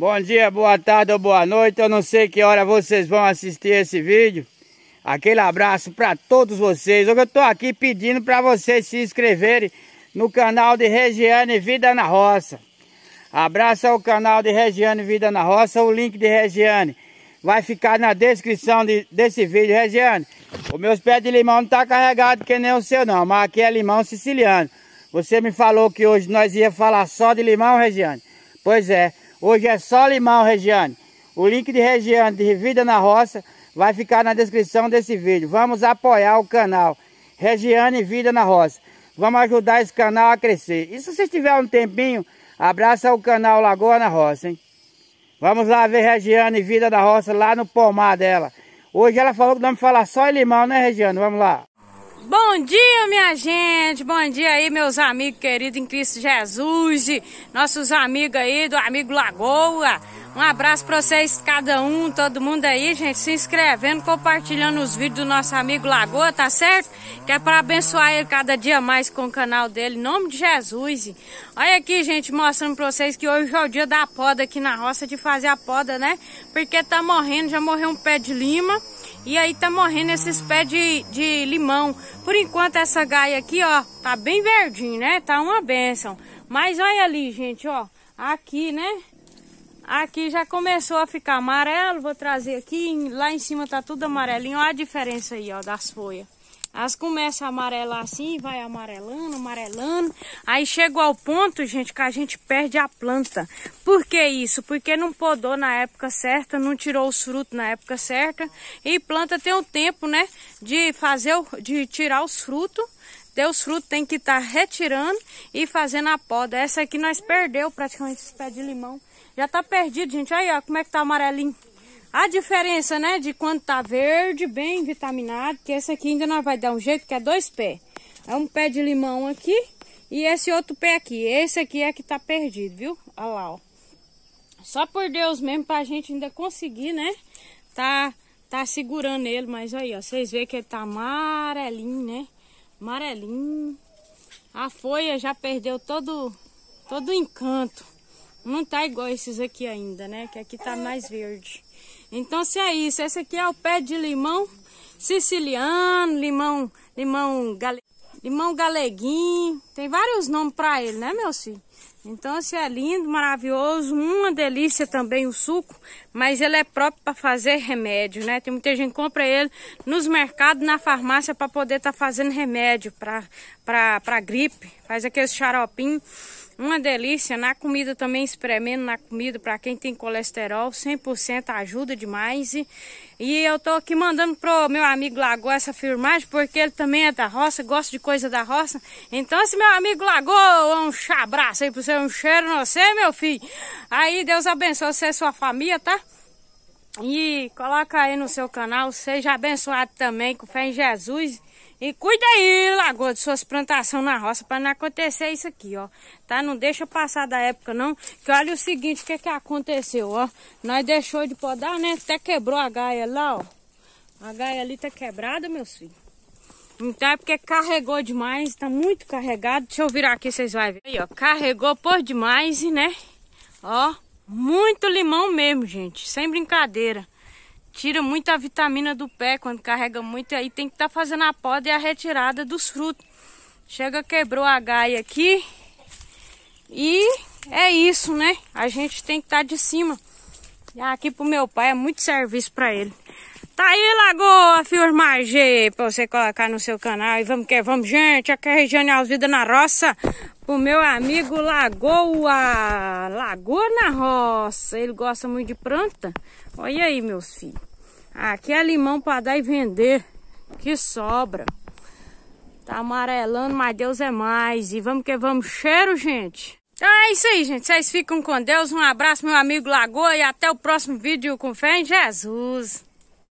Bom dia, boa tarde ou boa noite. Eu não sei que hora vocês vão assistir esse vídeo. Aquele abraço para todos vocês. Hoje eu estou aqui pedindo para vocês se inscreverem no canal de Regiane Vida na Roça. Abraço ao canal de Regiane Vida na Roça. O link de Regiane vai ficar na descrição de, desse vídeo. Regiane, os meus pés de limão não está carregado que nem o seu não, mas aqui é limão siciliano. Você me falou que hoje nós ia falar só de limão, Regiane? Pois é. Hoje é só limão, Regiane. O link de Regiane de Vida na Roça vai ficar na descrição desse vídeo. Vamos apoiar o canal Regiane Vida na Roça. Vamos ajudar esse canal a crescer. E se você tiver um tempinho, abraça o canal Lagoa na Roça, hein? Vamos lá ver Regiane Vida da Roça lá no pomar dela. Hoje ela falou que vamos falar só em limão, né, Regiane? Vamos lá. Bom dia, minha gente. Bom dia aí, meus amigos queridos em Cristo Jesus. E nossos amigos aí do Amigo Lagoa. Um abraço pra vocês, cada um, todo mundo aí, gente. Se inscrevendo, compartilhando os vídeos do nosso amigo Lagoa, tá certo? Que é pra abençoar ele cada dia mais com o canal dele. Em nome de Jesus. olha aqui, gente, mostrando pra vocês que hoje é o dia da poda aqui na roça, de fazer a poda, né? Porque tá morrendo, já morreu um pé de lima. E aí tá morrendo esses pés de, de limão. Por enquanto essa gaia aqui, ó, tá bem verdinho, né? Tá uma benção. Mas olha ali, gente, ó. Aqui, né? Aqui já começou a ficar amarelo. Vou trazer aqui. Lá em cima tá tudo amarelinho. Olha a diferença aí, ó, das folhas. Elas começam a amarelar assim, vai amarelando, amarelando. Aí chegou ao ponto, gente, que a gente perde a planta. Por que isso? Porque não podou na época certa, não tirou os frutos na época certa. E planta tem o tempo, né, de fazer, o, de tirar os frutos. Deu os frutos tem que estar tá retirando e fazendo a poda. Essa aqui nós perdeu praticamente esse pé de limão. Já tá perdido, gente. Aí, ó, como é que tá amarelinho. A diferença, né, de quando tá verde, bem vitaminado, que esse aqui ainda nós vai dar um jeito, que é dois pés. É um pé de limão aqui e esse outro pé aqui. Esse aqui é que tá perdido, viu? Olha lá, ó. Só por Deus mesmo, pra gente ainda conseguir, né, tá, tá segurando ele. Mas aí, ó, vocês veem que ele tá amarelinho, né? Amarelinho. A folha já perdeu todo, todo o encanto. Não tá igual esses aqui ainda, né? Que aqui tá mais verde. Então, se é isso, esse aqui é o pé de limão siciliano, limão, limão, gale, limão galeguinho. Tem vários nomes para ele, né, meu filho? Então, se é lindo, maravilhoso, uma delícia também o suco, mas ele é próprio para fazer remédio, né? Tem muita gente que compra ele nos mercados, na farmácia, para poder estar tá fazendo remédio para gripe, faz aqueles xaropinhos. Uma delícia, na comida também, espremendo na comida, para quem tem colesterol, 100% ajuda demais. E, e, eu tô aqui mandando pro meu amigo Lago essa filmagem, porque ele também é da roça, gosta de coisa da roça. Então, esse meu amigo Lagoa, um abraço aí pro seu um cheiro não sei, meu filho. Aí, Deus abençoe você e sua família, tá? E coloca aí no seu canal, seja abençoado também, com fé em Jesus. E cuida aí, Lagoa, de suas plantações na roça para não acontecer isso aqui, ó. Tá? Não deixa passar da época, não. Que olha o seguinte, o que que aconteceu, ó. Nós deixou de podar, né? Até quebrou a gaia lá, ó. A gaia ali tá quebrada, meu filho. Então é porque carregou demais, tá muito carregado. Deixa eu virar aqui, vocês vão ver. Aí, ó, carregou por demais, né? Ó, muito limão mesmo, gente. Sem brincadeira tira muita vitamina do pé quando carrega muito. Aí tem que estar tá fazendo a poda e a retirada dos frutos. Chega, quebrou a gaia aqui. E é isso, né? A gente tem que estar tá de cima. Ah, aqui pro meu pai é muito serviço para ele. Tá aí, Lagoa, Fios Magê, pra você colocar no seu canal. E vamos que é, vamos, gente. Aqui é a Regiane Alvida na roça. O meu amigo Lagoa. Lagoa na roça. Ele gosta muito de planta. Olha aí, meus filhos. Aqui é limão pra dar e vender. Que sobra. Tá amarelando, mas Deus é mais. E vamos que é, vamos. Cheiro, gente. Então é isso aí, gente. Vocês ficam com Deus. Um abraço, meu amigo Lagoa. E até o próximo vídeo com fé em Jesus.